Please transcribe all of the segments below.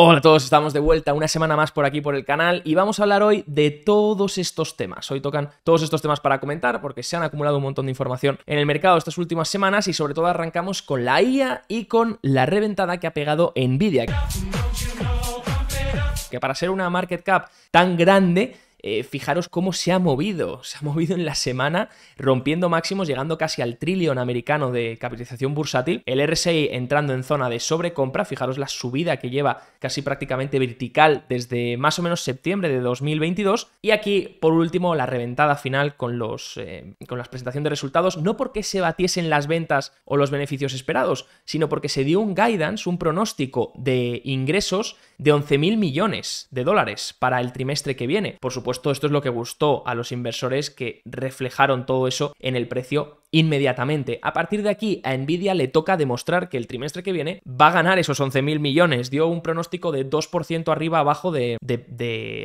Hola a todos, estamos de vuelta una semana más por aquí por el canal y vamos a hablar hoy de todos estos temas. Hoy tocan todos estos temas para comentar porque se han acumulado un montón de información en el mercado estas últimas semanas y sobre todo arrancamos con la IA y con la reventada que ha pegado Nvidia. Que para ser una market cap tan grande eh, fijaros cómo se ha movido, se ha movido en la semana, rompiendo máximos, llegando casi al trillón americano de capitalización bursátil, el RSI entrando en zona de sobrecompra, fijaros la subida que lleva casi prácticamente vertical desde más o menos septiembre de 2022, y aquí por último la reventada final con, los, presentaciones eh, con las presentación de resultados, no porque se batiesen las ventas o los beneficios esperados, sino porque se dio un guidance, un pronóstico de ingresos de 11.000 millones de dólares para el trimestre que viene. Por supuesto, esto es lo que gustó a los inversores que reflejaron todo eso en el precio inmediatamente. A partir de aquí, a Nvidia le toca demostrar que el trimestre que viene va a ganar esos 11.000 millones. Dio un pronóstico de 2% arriba abajo de,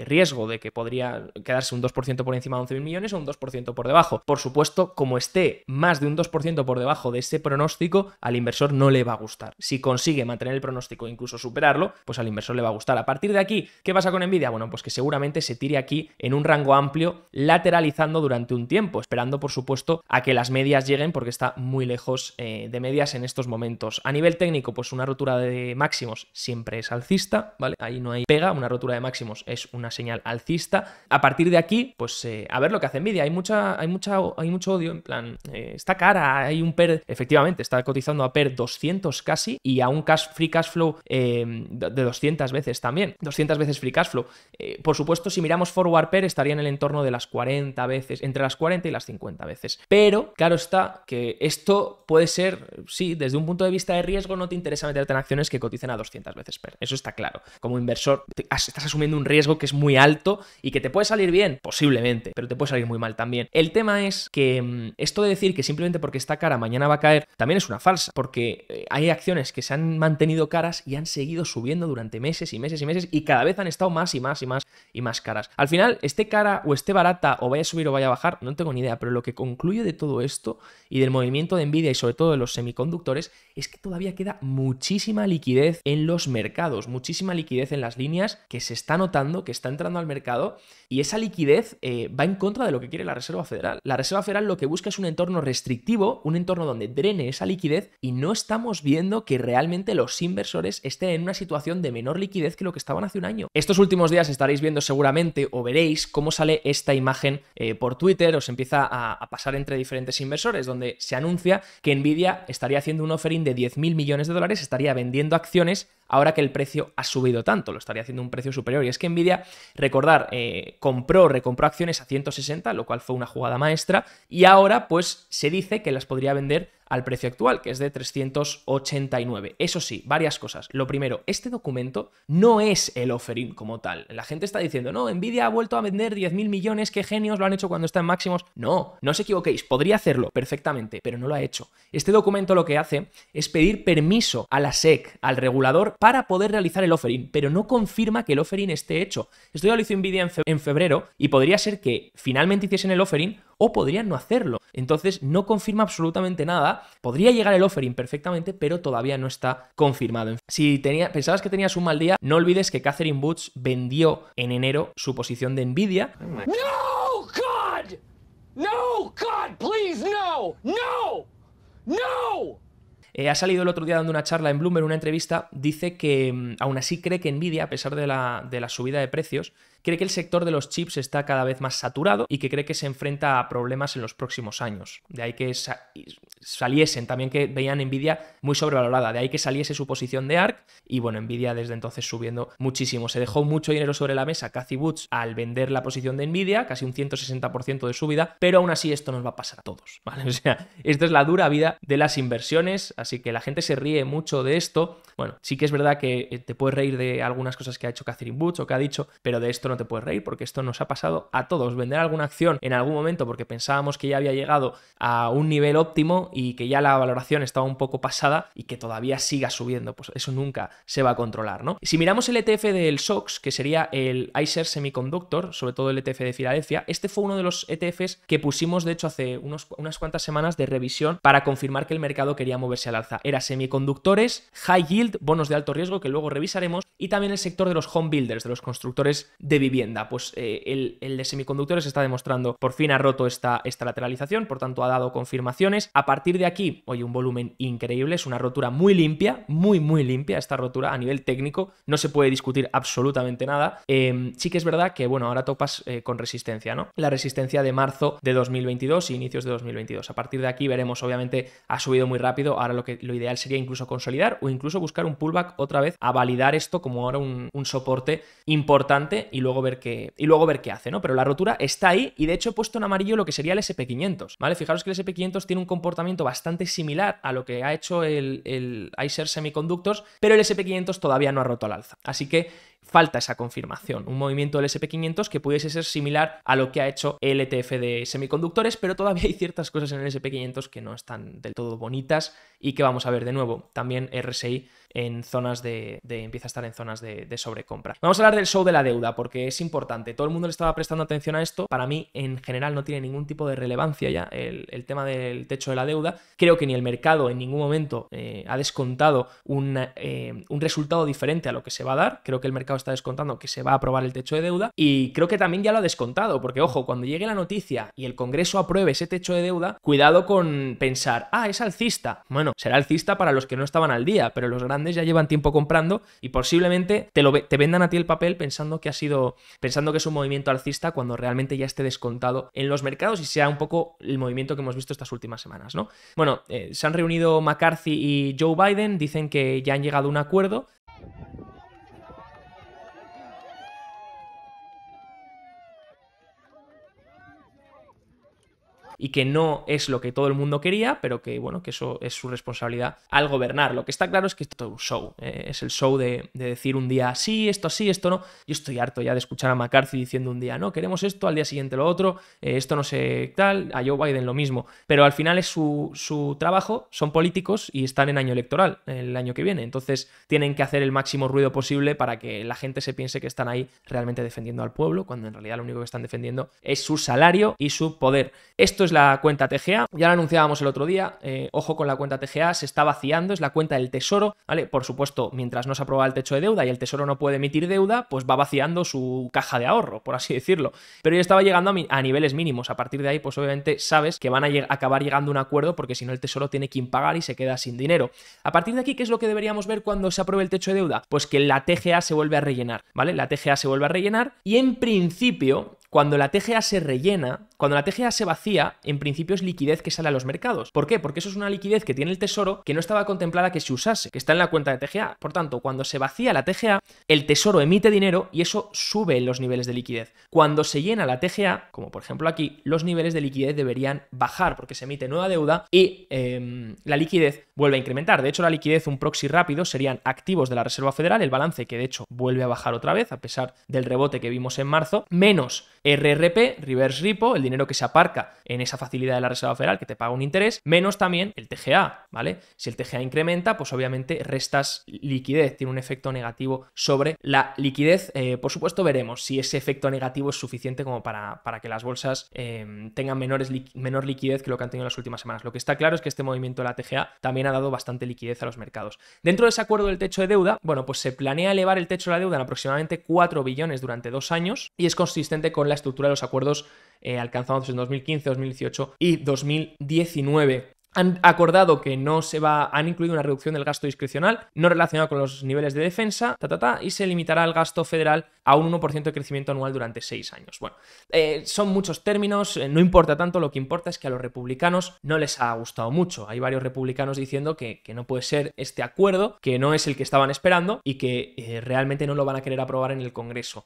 riesgo, de que podría quedarse un 2% por encima de 11.000 millones o un 2% por debajo. Por supuesto, como esté más de un 2% por debajo de ese pronóstico, al inversor no le va a gustar. Si consigue mantener el pronóstico e incluso superarlo, pues al inversor le va a gustar. A partir de aquí, ¿qué pasa con Nvidia? Bueno, pues que seguramente se tire aquí en un rango amplio, lateralizando durante un tiempo, esperando por supuesto a que las medias lleguen porque está muy lejos eh, de medias en estos momentos. A nivel técnico, pues una rotura de máximos siempre es alcista, ¿vale? Ahí no hay pega, una rotura de máximos es una señal alcista. A partir de aquí, pues eh, a ver lo que hace Nvidia. Hay mucha, hay mucha, hay mucho odio, en plan, eh, está cara, hay un PER, efectivamente, está cotizando a PER 200 casi y a un cash, free cash flow de 200 veces también, 200 veces free cash flow. Eh, por supuesto, si miramos forward pair, estaría en el entorno de las 40 veces, entre las 40 y las 50 veces. Pero, claro está, que esto puede ser, sí, desde un punto de vista de riesgo, no te interesa meterte en acciones que coticen a 200 veces per. Eso está claro. Como inversor, estás asumiendo un riesgo que es muy alto y que te puede salir bien, posiblemente, pero te puede salir muy mal también. El tema es que mm, esto de decir que simplemente porque está cara mañana va a caer, también es una falsa, porque eh, hay acciones que se han mantenido caras y han seguido subiendo durante meses y meses y meses y cada vez han estado más y más y más y más caras. Al final, esté cara o esté barata o vaya a subir o vaya a bajar, no tengo ni idea, pero lo que concluyo de todo esto y del movimiento de envidia y sobre todo de los semiconductores es que todavía queda muchísima liquidez en los mercados, muchísima liquidez en las líneas que se está notando, que está entrando al mercado y esa liquidez eh, va en contra de lo que quiere la Reserva Federal. La Reserva Federal lo que busca es un entorno restrictivo, un entorno donde drene esa liquidez y no estamos viendo que realmente los inversores estén en una situación de menor liquidez que lo que estaban hace un año. Estos últimos días estaréis viendo seguramente o veréis cómo sale esta imagen eh, por Twitter, os empieza a, a, pasar entre diferentes inversores, donde se anuncia que Nvidia estaría haciendo un offering de 10.000 millones de dólares, estaría vendiendo acciones ahora que el precio ha subido tanto, lo estaría haciendo un precio superior. Y es que Nvidia, recordar, eh, compró, recompró acciones a 160, lo cual fue una jugada maestra, y ahora pues se dice que las podría vender al precio actual, que es de 389. Eso sí, varias cosas. Lo primero, este documento no es el offering como tal. La gente está diciendo, no, Nvidia ha vuelto a vender 10.000 millones, qué genios, lo han hecho cuando está en máximos. No, no os equivoquéis, podría hacerlo perfectamente, pero no lo ha hecho. Este documento lo que hace es pedir permiso a la SEC, al regulador, para poder realizar el offering, pero no confirma que el offering esté hecho. Esto ya lo hizo Nvidia en, febrero y podría ser que finalmente hiciesen el offering o podrían no hacerlo. Entonces no confirma absolutamente nada. Podría llegar el offering perfectamente, pero todavía no está confirmado. Si pensabas que tenías un mal día, no olvides que Catherine Boots vendió en enero su posición de Nvidia. Oh ¡No, God! ¡No, God, please, no! ¡No! ¡No! Eh, ha salido el otro día dando una charla en Bloomberg, una entrevista, dice que mm, aún así cree que Nvidia, a pesar de la subida de precios, cree que el sector de los chips está cada vez más saturado y que cree que se enfrenta a problemas en los próximos años. De ahí que saliesen, también que veían Nvidia muy sobrevalorada, de ahí que saliese su posición de ARC y bueno, Nvidia desde entonces subiendo muchísimo. Se dejó mucho dinero sobre la mesa Cathy Woods al vender la posición de Nvidia, casi un 160% de subida, pero aún así esto nos va a pasar a todos, ¿vale? O sea, esta es la dura vida de las inversiones, así que la gente se ríe mucho de esto, bueno, sí que es verdad que eh, te puedes reír de algunas cosas que ha hecho Catherine Butch o que ha dicho, pero de esto no te puedes reír porque esto nos ha pasado a todos. Vender alguna acción en algún momento porque pensábamos que ya había llegado a un nivel óptimo y que ya la valoración estaba un poco pasada y que todavía siga subiendo, pues eso nunca se va a controlar, ¿no? Si miramos el ETF del SOX, que sería el ICER Semiconductor, sobre todo el ETF de Filadelfia, este fue uno de los ETFs que pusimos, de hecho, hace unas cuantas semanas de revisión para confirmar que el mercado quería moverse al alza. Era semiconductores, high bonos de alto riesgo que luego revisaremos, y también el sector de los home builders, de los constructores de vivienda. Pues eh, el, de semiconductores está demostrando, por fin ha roto esta, esta lateralización, por tanto ha dado confirmaciones. A partir de aquí, hoy un volumen increíble, es una rotura muy limpia, muy, muy limpia esta rotura a nivel técnico, no se puede discutir absolutamente nada. Em, sí que es verdad que, bueno, ahora topas eh, con resistencia, ¿no? La resistencia de marzo de 2022 y inicios de 2022. A partir de aquí veremos, obviamente, ha subido muy rápido, ahora lo, que, lo ideal sería incluso consolidar o incluso buscar buscar un pullback otra vez a validar esto como ahora un, soporte importante y luego ver qué y luego ver qué hace, ¿no? Pero la rotura está ahí y de hecho he puesto en amarillo lo que sería el SP500, ¿vale? Fijaros que el SP500 tiene un comportamiento bastante similar a lo que ha hecho el, el Semiconductor, Semiconductors, pero el SP500 todavía no ha roto al alza. Así que falta esa confirmación. Un movimiento del SP500 que pudiese ser similar a lo que ha hecho el ETF de semiconductores, pero todavía hay ciertas cosas en el SP500 que no están del todo bonitas y que vamos a ver de nuevo. También RSI en zonas de, empieza a estar en zonas de, sobrecompra. Vamos a hablar del show de la deuda porque es importante. Todo el mundo le estaba prestando atención a esto. Para mí, en general, no tiene ningún tipo de relevancia ya el, tema del techo de la deuda. Creo que ni el mercado en ningún momento eh, ha descontado un, eh, un resultado diferente a lo que se va a dar. Creo que el mercado está descontando que se va a aprobar el techo de deuda y creo que también ya lo ha descontado, porque ojo, cuando llegue la noticia y el Congreso apruebe ese techo de deuda, cuidado con pensar, ah, es alcista. Bueno, será alcista para los que no estaban al día, pero los grandes ya llevan tiempo comprando y posiblemente te, lo te vendan a ti el papel pensando que ha sido, pensando que es un movimiento alcista cuando realmente ya esté descontado en los mercados y sea un poco el movimiento que hemos visto estas últimas semanas, ¿no? Bueno, eh, se han reunido McCarthy y Joe Biden, dicen que ya han llegado a un acuerdo, y que no es lo que todo el mundo quería, pero que bueno, que eso es su responsabilidad al gobernar. Lo que está claro es que esto es un show, eh, es el show de, decir un día sí, esto sí, esto no. Yo estoy harto ya de escuchar a McCarthy diciendo un día no, queremos esto, al día siguiente lo otro, eh, esto no sé tal, a Joe Biden lo mismo, pero al final es su, su trabajo, son políticos y están en año electoral el año que viene, entonces tienen que hacer el máximo ruido posible para que la gente se piense que están ahí realmente defendiendo al pueblo, cuando en realidad lo único que están defendiendo es su salario y su poder. Esto es la cuenta TGA. Ya la anunciábamos el otro día. Eh, ojo con la cuenta TGA, se está vaciando, es la cuenta del Tesoro, ¿vale? Por supuesto, mientras no se aprueba el techo de deuda y el Tesoro no puede emitir deuda, pues va vaciando su caja de ahorro, por así decirlo. Pero ya estaba llegando a, niveles mínimos. A partir de ahí, pues obviamente sabes que van a acabar llegando a un acuerdo porque si no el Tesoro tiene quien pagar y se queda sin dinero. A partir de aquí, ¿qué es lo que deberíamos ver cuando se apruebe el techo de deuda? Pues que la TGA se vuelve a rellenar, ¿vale? La TGA se vuelve a rellenar y en principio cuando la TGA se rellena, cuando la TGA se vacía, en principio es liquidez que sale a los mercados. ¿Por qué? Porque eso es una liquidez que tiene el tesoro que no estaba contemplada que se usase, que está en la cuenta de TGA. Por tanto, cuando se vacía la TGA, el tesoro emite dinero y eso sube los niveles de liquidez. Cuando se llena la TGA, como por ejemplo aquí, los niveles de liquidez deberían bajar porque se emite nueva deuda y em, la liquidez vuelve a incrementar. De hecho, la liquidez, un proxy rápido, serían activos de la Reserva Federal, el balance que de hecho vuelve a bajar otra vez a pesar del rebote que vimos en marzo, menos RRP, Reverse Repo, el dinero que se aparca en esa facilidad de la Reserva Federal que te paga un interés, menos también el TGA, ¿vale? Si el TGA incrementa, pues obviamente restas liquidez, tiene un efecto negativo sobre la liquidez. Eh, por supuesto, veremos si ese efecto negativo es suficiente como para, para que las bolsas em, tengan menores menor liquidez que lo que han tenido en las últimas semanas. Lo que está claro es que este movimiento de la TGA también ha dado bastante liquidez a los mercados. Dentro de ese acuerdo del techo de deuda, bueno, pues se planea elevar el techo de la deuda en aproximadamente 4 billones durante dos años y es consistente con la estructura de los acuerdos alcanzados en 2015, 2018 y 2019. Han acordado que no se va, han incluido una reducción del gasto discrecional no relacionado con los niveles de defensa, ta, ta, y se limitará el gasto federal a un 1% de crecimiento anual durante 6 años. Bueno, eh, son muchos términos, eh, no importa tanto, lo que importa es que a los republicanos no les ha gustado mucho. Hay varios republicanos diciendo que, que no puede ser este acuerdo, que no es el que estaban esperando y que eh, realmente no lo van a querer aprobar en el Congreso.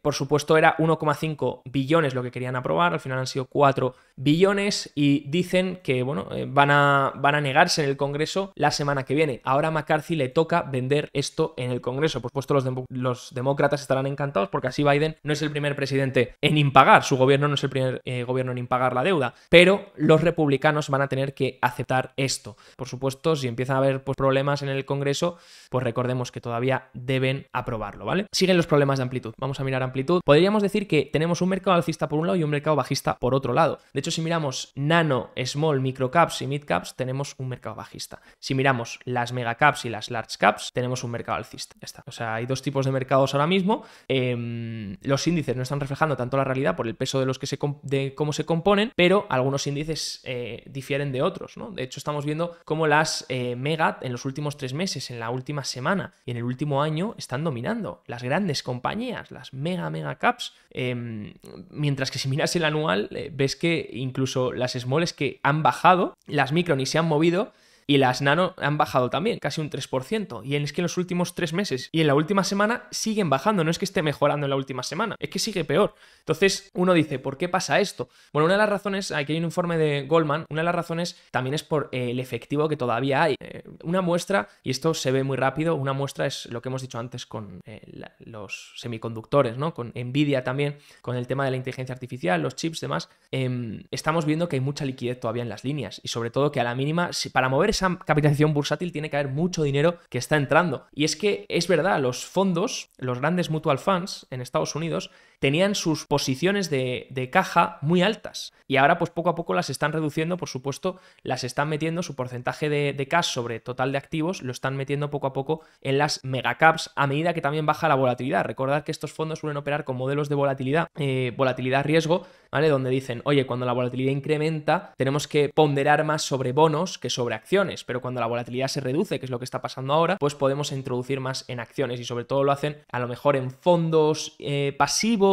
por supuesto, era 1,5 billones lo que querían aprobar, al final han sido 4 billones y dicen que bueno, van, a, van a negarse en el Congreso la semana que viene. Ahora a McCarthy le toca vender esto en el Congreso. Por supuesto, los demócratas estarán encantados porque así Biden no es el primer presidente en impagar, su gobierno no es el primer eh, gobierno en impagar la deuda, pero los republicanos van a tener que aceptar esto. Por supuesto, si empiezan a haber pues, problemas en el Congreso, pues recordemos que todavía deben aprobarlo, ¿vale? Siguen los problemas de amplitud. Vamos a mirar amplitud. Podríamos decir que tenemos un mercado alcista por un lado y un mercado bajista por otro lado. De hecho, si miramos nano, small, micro caps y mid caps, tenemos un mercado bajista. Si miramos las mega caps y las large caps, tenemos un mercado alcista. está. O sea, hay dos tipos de mercados ahora mismo Em, los índices no están reflejando tanto la realidad por el peso de los que se de cómo se componen, pero algunos índices eh, difieren de otros. De hecho, estamos viendo cómo las eh, mega en los últimos tres meses, en la última semana y en el último año están dominando. Las grandes compañías, las mega, mega caps. Em, mientras que si miras el anual, eh, ves que incluso las smalls que han bajado, las micro ni se han movido, y las nano han bajado también, casi un 3%. Y es que en los últimos tres meses y en la última semana siguen bajando. No es que esté mejorando en la última semana, es que sigue peor. Entonces uno dice, ¿por qué pasa esto? Bueno, una de las razones, aquí hay un informe de Goldman, una de las razones también es por el efectivo que todavía hay. Eh, una muestra, y esto se ve muy rápido, una muestra es lo que hemos dicho antes con eh, los semiconductores, ¿no? Con Nvidia también, con el tema de la inteligencia artificial, los chips, demás. Em, estamos viendo que hay mucha liquidez todavía en las líneas y sobre todo que a la mínima, para mover esa capitalización bursátil tiene que haber mucho dinero que está entrando. Y es que es verdad, los fondos, los grandes mutual funds en Estados Unidos, tenían sus posiciones de, caja muy altas. Y ahora, pues poco a poco las están reduciendo, por supuesto, las están metiendo, su porcentaje de, cash sobre total de activos, lo están metiendo poco a poco en las megacaps a medida que también baja la volatilidad. Recordad que estos fondos suelen operar con modelos de volatilidad, eh, volatilidad riesgo, ¿vale? Donde dicen, oye, cuando la volatilidad incrementa, tenemos que ponderar más sobre bonos que sobre acciones, pero cuando la volatilidad se reduce, que es lo que está pasando ahora, pues podemos introducir más en acciones y sobre todo lo hacen a lo mejor en fondos eh, pasivos,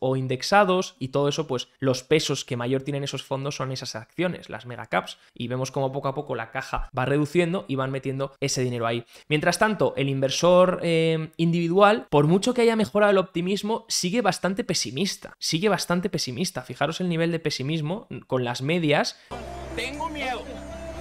o, indexados y todo eso, pues los pesos que mayor tienen esos fondos son esas acciones, las megacaps. Y vemos como poco a poco la caja va reduciendo y van metiendo ese dinero ahí. Mientras tanto, el inversor eh, individual, por mucho que haya mejorado el optimismo, sigue bastante pesimista. Sigue bastante pesimista. Fijaros el nivel de pesimismo con las medias. Tengo miedo.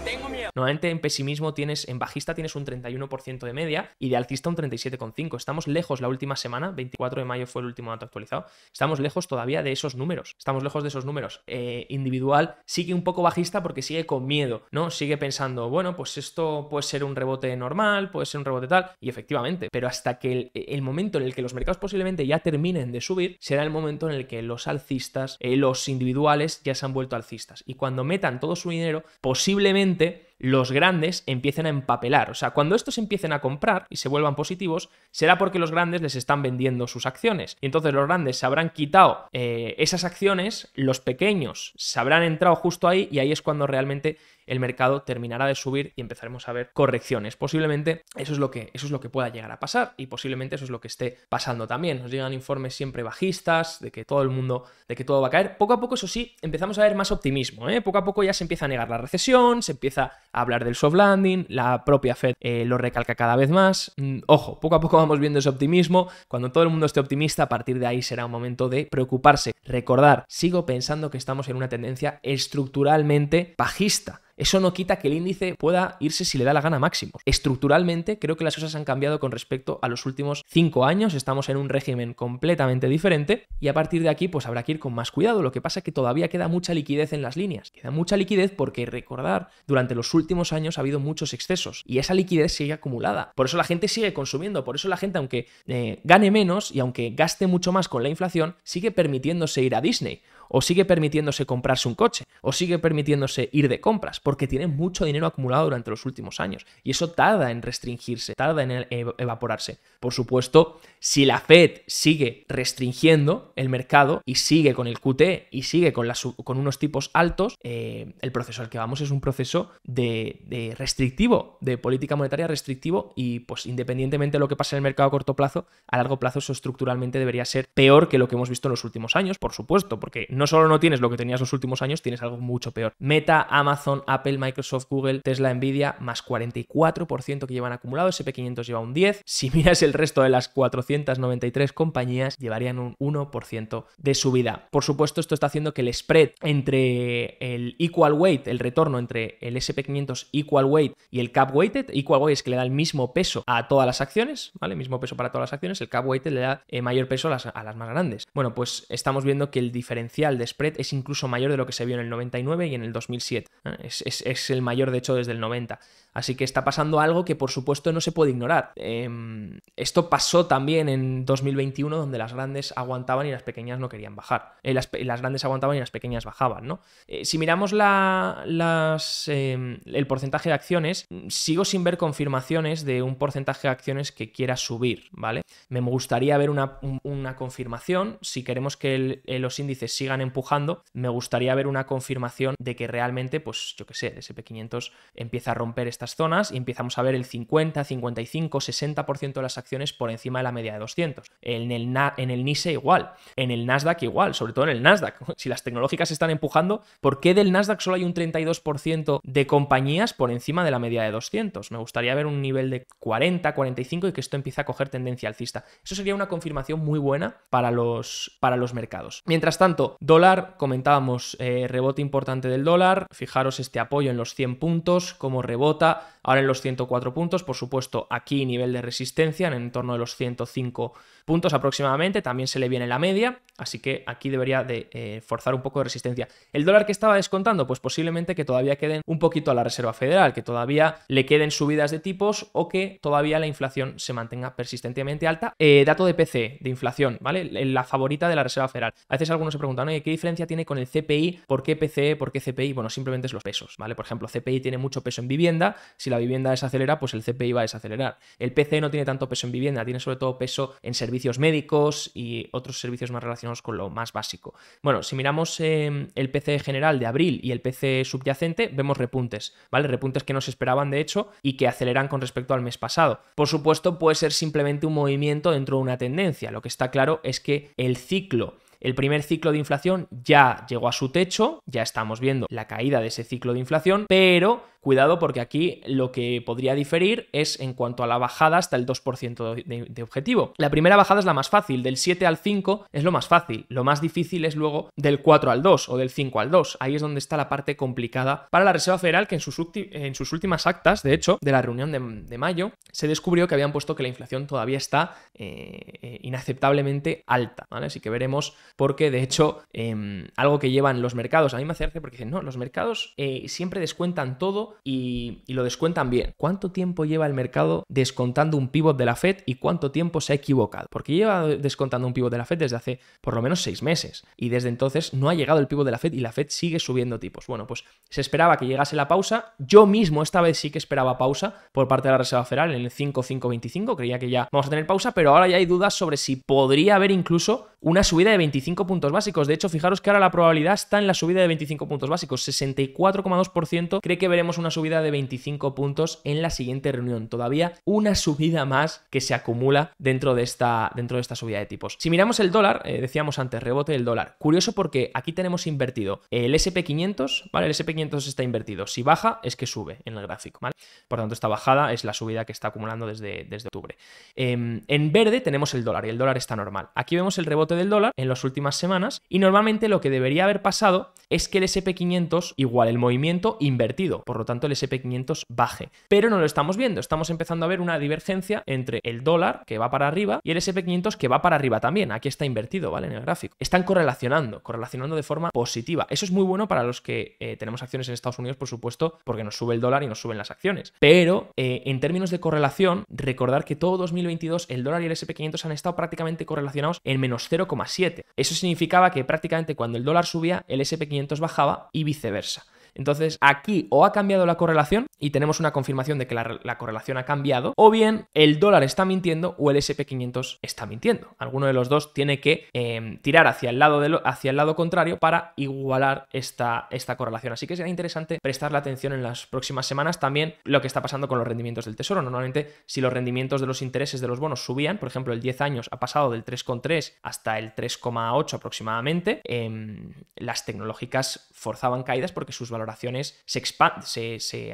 Tengo miedo. en pesimismo tienes, en bajista tienes un 31% de media y de alcista un 37,5. Estamos lejos la última semana, 24 de mayo fue el último dato actualizado. Estamos lejos todavía de esos números. Estamos lejos de esos números. Eh, individual sigue un poco bajista porque sigue con miedo, ¿no? Sigue pensando, bueno, pues esto puede ser un rebote normal, puede ser un rebote tal, y efectivamente, pero hasta que el, momento en el que los mercados posiblemente ya terminen de subir, será el momento en el que los alcistas, eh, los individuales ya se han vuelto alcistas. Y cuando metan todo su dinero, posiblemente gente los grandes empiecen a empapelar. O sea, cuando estos empiecen a comprar y se vuelvan positivos, será porque los grandes les están vendiendo sus acciones. Y entonces los grandes se habrán quitado eh, esas acciones, los pequeños se habrán entrado justo ahí y ahí es cuando realmente el mercado terminará de subir y empezaremos a ver correcciones. Posiblemente eso es lo que, eso es lo que pueda llegar a pasar y posiblemente eso es lo que esté pasando también. Nos llegan informes siempre bajistas de que todo el mundo, de que todo va a caer. Poco a poco, eso sí, empezamos a ver más optimismo. ¿eh? Poco a poco ya se empieza a negar la recesión, se empieza hablar del soft landing, la propia Fed eh, lo recalca cada vez más. Mm, ojo, poco a poco vamos viendo ese optimismo. Cuando todo el mundo esté optimista, a partir de ahí será un momento de preocuparse. Recordar, sigo pensando que estamos en una tendencia estructuralmente bajista. Eso no quita que el índice pueda irse si le da la gana máximo. Estructuralmente, creo que las cosas han cambiado con respecto a los últimos cinco años. Estamos en un régimen completamente diferente y a partir de aquí, pues habrá que ir con más cuidado. Lo que pasa es que todavía queda mucha liquidez en las líneas. Queda mucha liquidez porque, recordar, durante los últimos años ha habido muchos excesos y esa liquidez sigue acumulada. Por eso la gente sigue consumiendo. Por eso la gente, aunque eh, gane menos y aunque gaste mucho más con la inflación, sigue permitiéndose ir a Disney o sigue permitiéndose comprarse un coche, o sigue permitiéndose ir de compras, porque tiene mucho dinero acumulado durante los últimos años. Y eso tarda en restringirse, tarda en e-, evaporarse. Por supuesto, si la Fed sigue restringiendo el mercado y sigue con el QT y sigue con, unos tipos altos, eh, el proceso al que vamos es un proceso de, restrictivo, de política monetaria restrictivo y pues independientemente de lo que pase en el mercado a corto plazo, a largo plazo eso estructuralmente debería ser peor que lo que hemos visto en los últimos años, por supuesto, porque no solo no tienes lo que tenías los últimos años, tienes algo mucho peor. Meta, Amazon, Apple, Microsoft, Google, Tesla, Nvidia, más 44% que llevan acumulado, SP500 lleva un 10. Si miras el resto de las 493 compañías, llevarían un 1% de subida. Por supuesto, esto está haciendo que el spread entre el equal weight, el retorno entre el SP500 equal weight y el cap weighted, equal weight es que le da el mismo peso a todas las acciones, ¿vale? Mismo peso para todas las acciones, el cap weighted le da eh, mayor peso las, a las más grandes. Bueno, pues estamos viendo que el diferencial el de spread es incluso mayor de lo que se vio en el 99 y en el 2007. ¿eh? Es, es el mayor, de hecho, desde el 90. Así que está pasando algo que por supuesto no se puede ignorar. Em, esto pasó también en 2021 donde las grandes aguantaban y las pequeñas no querían bajar. Eh, las, grandes aguantaban y las pequeñas bajaban, ¿no? Eh, si miramos em, el porcentaje de acciones, sigo sin ver confirmaciones de un porcentaje de acciones que quiera subir, ¿vale? Me gustaría ver una, confirmación. Si queremos que los índices sigan empujando, me gustaría ver una confirmación de que realmente, pues yo qué sé, el SP500 empieza a romper estas zonas y empezamos a ver el 50, 55, 60% de las acciones por encima de la media de 200. En el, en el NISE igual, en el Nasdaq igual, sobre todo en el Nasdaq. Si las tecnológicas están empujando, ¿por qué del Nasdaq solo hay un 32% de compañías por encima de la media de 200? Me gustaría ver un nivel de 40, 45 y que esto empiece a coger tendencia alcista. Eso sería una confirmación muy buena para los, para los mercados. Mientras tanto, dólar, comentábamos eh, rebote importante del dólar, fijaros este apoyo en los 100 puntos, como rebota, ahora en los 104 puntos, por supuesto aquí nivel de resistencia en torno de los 105 puntos aproximadamente, también se le viene la media, así que aquí debería de eh, forzar un poco de resistencia. ¿El dólar que estaba descontando? Pues posiblemente que todavía queden un poquito a la Reserva Federal, que todavía le queden subidas de tipos o que todavía la inflación se mantenga persistentemente alta. Eh, dato de PC, de inflación, ¿vale? La favorita de la Reserva Federal. A veces algunos se preguntan, oye, ¿qué diferencia tiene con el CPI? ¿Por qué PCE? ¿Por qué CPI? Bueno, simplemente es los pesos, ¿vale? Por ejemplo, CPI tiene mucho peso en vivienda, si la vivienda desacelera, pues el CPI va a desacelerar. El PC no tiene tanto peso en vivienda, tiene sobre todo peso en servicios médicos y otros servicios más relacionados con lo más básico. Bueno, si miramos em, el PC general de abril y el PC subyacente, vemos repuntes, ¿vale? Repuntes que no se esperaban de hecho y que aceleran con respecto al mes pasado. Por supuesto, puede ser simplemente un movimiento dentro de una tendencia. Lo que está claro es que el ciclo el primer ciclo de inflación ya llegó a su techo, ya estamos viendo la caída de ese ciclo de inflación, pero Cuidado porque aquí lo que podría diferir es en cuanto a la bajada hasta el 2% de, objetivo. La primera bajada es la más fácil, del 7 al 5 es lo más fácil, lo más difícil es luego del 4 al 2 o del 5 al 2. Ahí es donde está la parte complicada para la Reserva Federal que en sus, últimas actas, de hecho, de la reunión de, mayo, se descubrió que habían puesto que la inflación todavía está eh, eh, inaceptablemente alta. Así que veremos porque, de hecho, em, algo que llevan los mercados, a mí me hace porque dicen, no, los mercados eh, siempre descuentan todo y, lo descuentan bien. ¿Cuánto tiempo lleva el mercado descontando un pivot de la Fed y cuánto tiempo se ha equivocado? Porque lleva descontando un pivot de la Fed desde hace por lo menos seis meses y desde entonces no ha llegado el pivot de la Fed y la Fed sigue subiendo tipos. Bueno, pues se esperaba que llegase la pausa. Yo mismo esta vez sí que esperaba pausa por parte de la Reserva Federal en el 5525. Creía que ya vamos a tener pausa, pero ahora ya hay dudas sobre si podría haber incluso una subida de 25 puntos básicos. De hecho, fijaros que ahora la probabilidad está en la subida de 25 puntos básicos. 64,2% cree que veremos una subida de 25 puntos en la siguiente reunión. Todavía una subida más que se acumula dentro de esta, dentro de esta subida de tipos. Si miramos el dólar, eh, decíamos antes, rebote del dólar. Curioso porque aquí tenemos invertido el SP500, ¿vale? El SP500 está invertido. Si baja, es que sube en el gráfico, ¿vale? Por tanto, esta bajada es la subida que está acumulando desde, desde octubre. Em, en verde tenemos el dólar y el dólar está normal. Aquí vemos el rebote del dólar en las últimas semanas y normalmente lo que debería haber pasado es que el SP500 igual el movimiento invertido, por lo tanto el SP500 baje. Pero no lo estamos viendo, estamos empezando a ver una divergencia entre el dólar que va para arriba y el SP500 que va para arriba también, aquí está invertido, ¿vale? En el gráfico. Están correlacionando, correlacionando de forma positiva. Eso es muy bueno para los que eh, tenemos acciones en Estados Unidos, por supuesto, porque nos sube el dólar y nos suben las acciones. Pero eh, en términos de correlación, recordar que todo 2022 el dólar y el SP500 han estado prácticamente correlacionados en menos eso significaba que prácticamente cuando el dólar subía, el SP500 bajaba y viceversa. Entonces aquí o ha cambiado la correlación y tenemos una confirmación de que la, correlación ha cambiado, o bien el dólar está mintiendo o el SP500 está mintiendo. Alguno de los dos tiene que em, tirar hacia el, lado de hacia el lado contrario para igualar esta, esta correlación. Así que será interesante prestarle atención en las próximas semanas también lo que está pasando con los rendimientos del tesoro. Normalmente si los rendimientos de los intereses de los bonos subían, por ejemplo el 10 años ha pasado del 3,3 hasta el 3,8 aproximadamente, em, las tecnológicas forzaban caídas porque sus valores valoraciones se, expand se, se,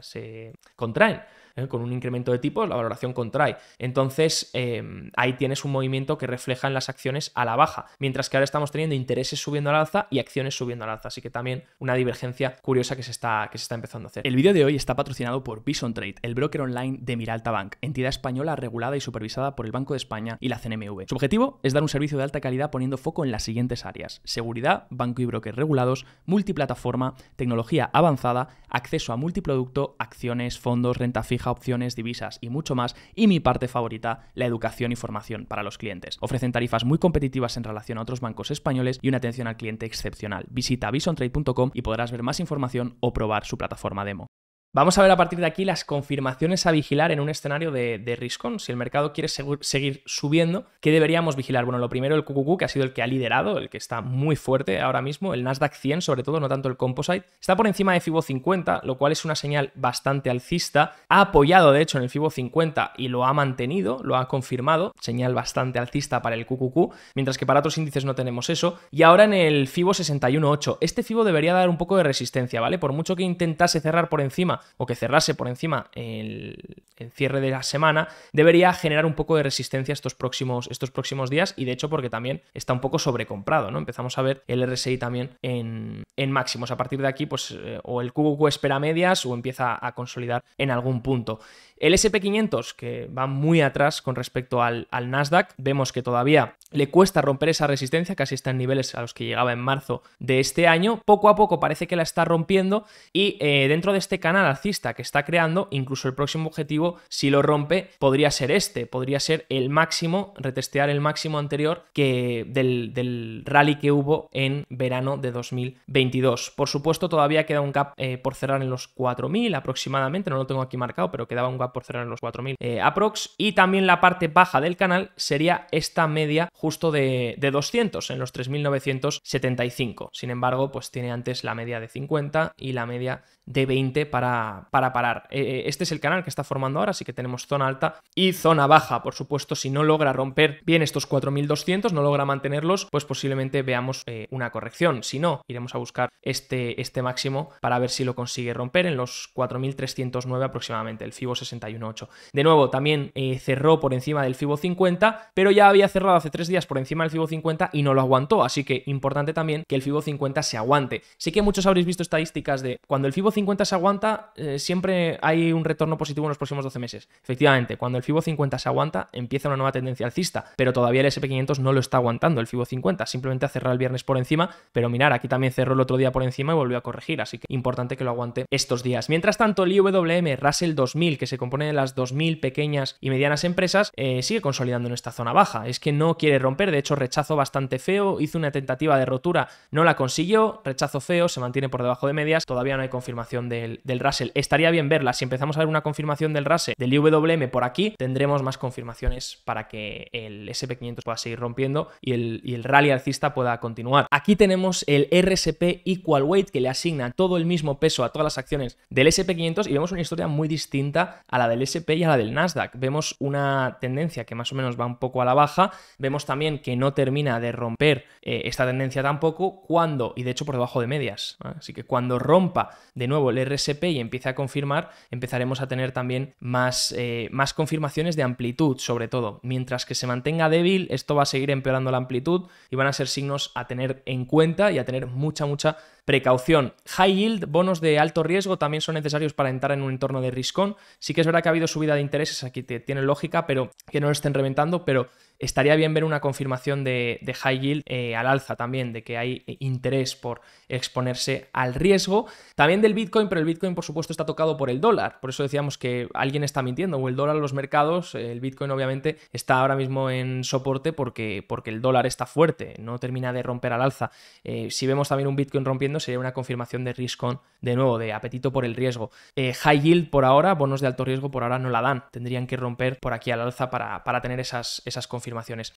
se contraen. ¿eh? con un incremento de tipos, la valoración contrae. Entonces, eh, ahí tienes un movimiento que refleja en las acciones a la baja, mientras que ahora estamos teniendo intereses subiendo la alza y acciones subiendo a la alza. Así que también una divergencia curiosa que se está, que se está empezando a hacer. El vídeo de hoy está patrocinado por Bison Trade, el broker online de Miralta Bank, entidad española regulada y supervisada por el Banco de España y la CNMV. Su objetivo es dar un servicio de alta calidad poniendo foco en las siguientes áreas: seguridad, banco y broker regulados, multiplataforma, tecnología avanzada, acceso a multiproducto, acciones, fondos, renta fija opciones, divisas y mucho más, y mi parte favorita, la educación y formación para los clientes. Ofrecen tarifas muy competitivas en relación a otros bancos españoles y una atención al cliente excepcional. Visita visontrade.com y podrás ver más información o probar su plataforma demo. Vamos a ver a partir de aquí las confirmaciones a vigilar en un escenario de, de riscón. Si el mercado quiere seguir subiendo, ¿qué deberíamos vigilar? Bueno, lo primero el QQQ, que ha sido el que ha liderado, el que está muy fuerte ahora mismo, el Nasdaq 100 sobre todo, no tanto el Composite. Está por encima de FIBO 50, lo cual es una señal bastante alcista. Ha apoyado, de hecho, en el FIBO 50 y lo ha mantenido, lo ha confirmado, señal bastante alcista para el QQQ, mientras que para otros índices no tenemos eso. Y ahora en el FIBO 61.8, este FIBO debería dar un poco de resistencia, ¿vale? Por mucho que intentase cerrar por encima o que cerrase por encima el, cierre de la semana, debería generar un poco de resistencia estos próximos, estos próximos días y de hecho porque también está un poco sobrecomprado, ¿no? Empezamos a ver el RSI también en, máximos. A partir de aquí, pues eh, o el QQQ espera medias o empieza a consolidar en algún punto. El SP500, que va muy atrás con respecto al, Nasdaq, vemos que todavía le cuesta romper esa resistencia, casi está en niveles a los que llegaba en marzo de este año. Poco a poco parece que la está rompiendo y eh, dentro de este canal que está creando, incluso el próximo objetivo, si lo rompe, podría ser este, podría ser el máximo, retestear el máximo anterior que del, rally que hubo en verano de 2022. Por supuesto, todavía queda un gap eh, por cerrar en los 4.000 aproximadamente, no lo tengo aquí marcado, pero quedaba un gap por cerrar en los 4.000 eh, aprox. Y también la parte baja del canal sería esta media justo de, de 200, en los 3.975. Sin embargo, pues tiene antes la media de 50 y la media de 20 para para, parar. Eh, eh, este es el canal que está formando ahora, así que tenemos zona alta y zona baja. Por supuesto, si no logra romper bien estos 4.200, no logra mantenerlos, pues posiblemente veamos eh, una corrección. Si no, iremos a buscar este, este máximo para ver si lo consigue romper en los 4.309 aproximadamente, el FIBO 61.8. De nuevo, también cerró por encima del FIBO 50, pero ya había cerrado hace tres días por encima del FIBO 50 y no lo aguantó, así que importante también que el FIBO 50 se aguante. Sé que muchos habréis visto estadísticas de cuando el FIBO 50 se aguanta, eh, siempre hay un retorno positivo en los próximos 12 meses. Efectivamente, cuando el FIBO 50 se aguanta, empieza una nueva tendencia alcista, pero todavía el SP500 no lo está aguantando el FIBO 50, simplemente ha cerrado el viernes por encima, pero mirar, aquí también cerró el otro día por encima y volvió a corregir, así que importante que lo aguante estos días. Mientras tanto, el IWM Russell 2000, que se compone de las 2000 pequeñas y medianas empresas, eh, sigue consolidando en esta zona baja, es que no quiere romper, de hecho rechazo bastante feo, hizo una tentativa de rotura, no la consiguió, rechazo feo, se mantiene por debajo de medias, todavía no hay confirmación del, del Russell Estaría bien verla, Si empezamos a ver una confirmación del rase del IWM por aquí, tendremos más confirmaciones para que el SP500 pueda seguir rompiendo y el, rally alcista pueda continuar. Aquí tenemos el RSP Equal Weight que le asigna todo el mismo peso a todas las acciones del SP500 y vemos una historia muy distinta a la del SP y a la del Nasdaq. Vemos una tendencia que más o menos va un poco a la baja. Vemos también que no termina de romper eh, esta tendencia tampoco cuando, y de hecho por debajo de medias. Así que cuando rompa de nuevo el RSP y empiece a confirmar, empezaremos a tener también más, eh, más confirmaciones de amplitud, sobre todo. Mientras que se mantenga débil, esto va a seguir empeorando la amplitud y van a ser signos a tener en cuenta y a tener mucha, mucha Precaución. High yield, bonos de alto riesgo también son necesarios para entrar en un entorno de riscón. Sí que es verdad que ha habido subida de intereses, aquí te, tiene lógica, pero que no lo estén reventando, pero estaría bien ver una confirmación de, high yield eh, al alza también, de que hay eh, interés por exponerse al riesgo. También del Bitcoin, pero el Bitcoin por supuesto está tocado por el dólar, por eso decíamos que alguien está mintiendo, o el dólar, los mercados, eh, el Bitcoin obviamente está ahora mismo en soporte porque, porque el dólar está fuerte, no termina de romper al alza. si vemos también un Bitcoin rompiendo sería una confirmación de risk de nuevo, de apetito por el riesgo. Eh, high yield por ahora, bonos de alto riesgo por ahora no la dan. Tendrían que romper por aquí al alza para, para tener esas, esas confirmaciones.